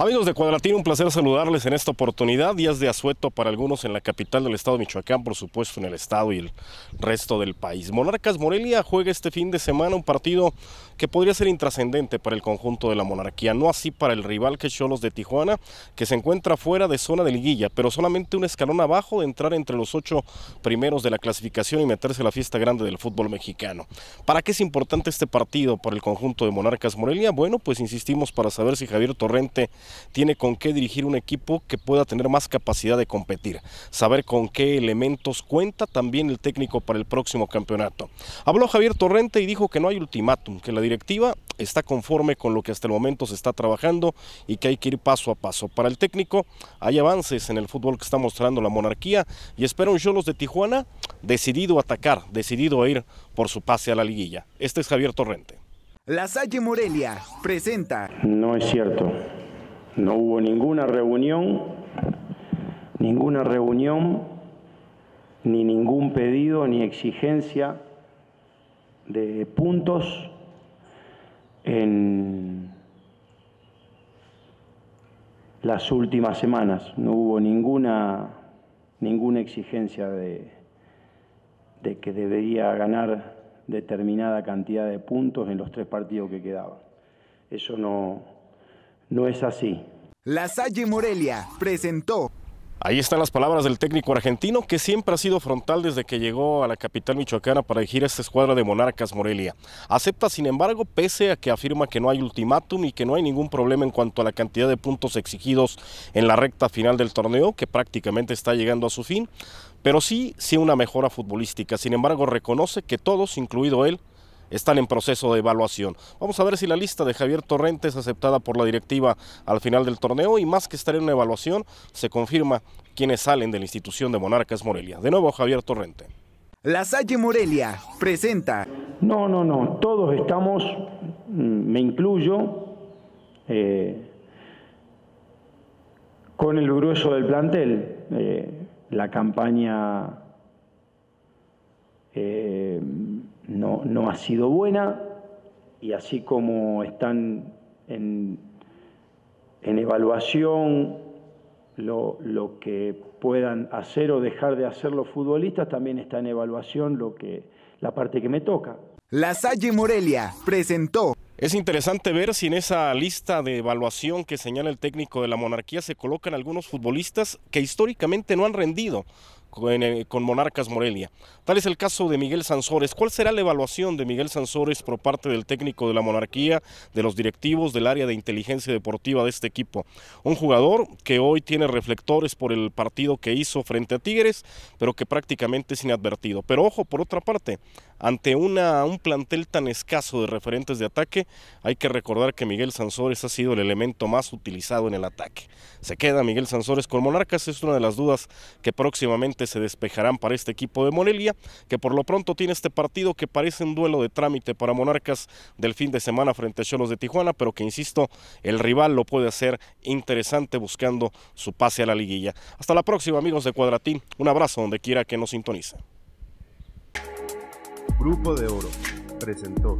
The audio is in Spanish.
Amigos de Cuadratín, un placer saludarles en esta oportunidad. Días de asueto para algunos en la capital del estado de Michoacán, por supuesto en el estado y el resto del país. Monarcas Morelia juega este fin de semana un partido que podría ser intrascendente para el conjunto de la monarquía, no así para el rival que es Cholos de Tijuana, que se encuentra fuera de zona de liguilla, pero solamente un escalón abajo de entrar entre los ocho primeros de la clasificación y meterse a la fiesta grande del fútbol mexicano. ¿Para qué es importante este partido para el conjunto de Monarcas Morelia? Bueno, pues insistimos para saber si Javier Torrente tiene con qué dirigir un equipo que pueda tener más capacidad de competir, saber con qué elementos cuenta también el técnico para el próximo campeonato. Habló Javier Torrente y dijo que no hay ultimátum, que la directiva está conforme con lo que hasta el momento se está trabajando y que hay que ir paso a paso. Para el técnico hay avances en el fútbol que está mostrando la monarquía y espero un los de Tijuana decidido a atacar, decidido a ir por su pase a la liguilla. Este es Javier Torrente. La Salle Morelia presenta. No es cierto. No hubo ninguna reunión, ninguna reunión, ni ningún pedido, ni exigencia de puntos en las últimas semanas. No hubo ninguna, ninguna exigencia de, de que debería ganar determinada cantidad de puntos en los tres partidos que quedaban. Eso no, no es así. La Salle Morelia presentó. Ahí están las palabras del técnico argentino que siempre ha sido frontal desde que llegó a la capital michoacana para elegir esta escuadra de Monarcas Morelia. Acepta, sin embargo, pese a que afirma que no hay ultimátum y que no hay ningún problema en cuanto a la cantidad de puntos exigidos en la recta final del torneo, que prácticamente está llegando a su fin, pero sí, sí una mejora futbolística. Sin embargo, reconoce que todos, incluido él, están en proceso de evaluación. Vamos a ver si la lista de Javier Torrente es aceptada por la directiva al final del torneo y más que estar en una evaluación, se confirma quienes salen de la institución de Monarcas Morelia. De nuevo Javier Torrente. La Salle Morelia presenta. No, no, no, todos estamos, mm, me incluyo, eh, con el grueso del plantel. Eh, la campaña eh, no, ha sido buena y así como están en, evaluación lo, que puedan hacer o dejar de hacer los futbolistas, también está en evaluación lo que, la parte que me toca. La Salle Morelia presentó. Es interesante ver si en esa lista de evaluación que señala el técnico de la monarquía se colocan algunos futbolistas que históricamente no han rendido eh, con, Monarcas Morelia. Tal es el caso de Miguel Sansores. ¿Cuál será la evaluación de Miguel Sansores por parte del técnico de la monarquía, de los directivos del área de inteligencia deportiva de este equipo? Un jugador que hoy tiene reflectores por el partido que hizo frente a Tigres, pero que prácticamente es inadvertido. Pero ojo, por otra parte, ante una, un plantel tan escaso de referentes de ataque, hay que recordar que Miguel Sansores ha sido el elemento más utilizado en el ataque. Se queda Miguel Sansores con Monarcas, es una de las dudas que próximamente se despejarán para este equipo de Morelia, que por lo pronto tiene este partido que parece un duelo de trámite para Monarcas del fin de semana frente a Cholos de Tijuana, pero que insisto, el rival lo puede hacer interesante buscando su pase a la liguilla. Hasta la próxima, amigos de Cuadratín. Un abrazo donde quiera que nos sintonice. Grupo de Oro presentó.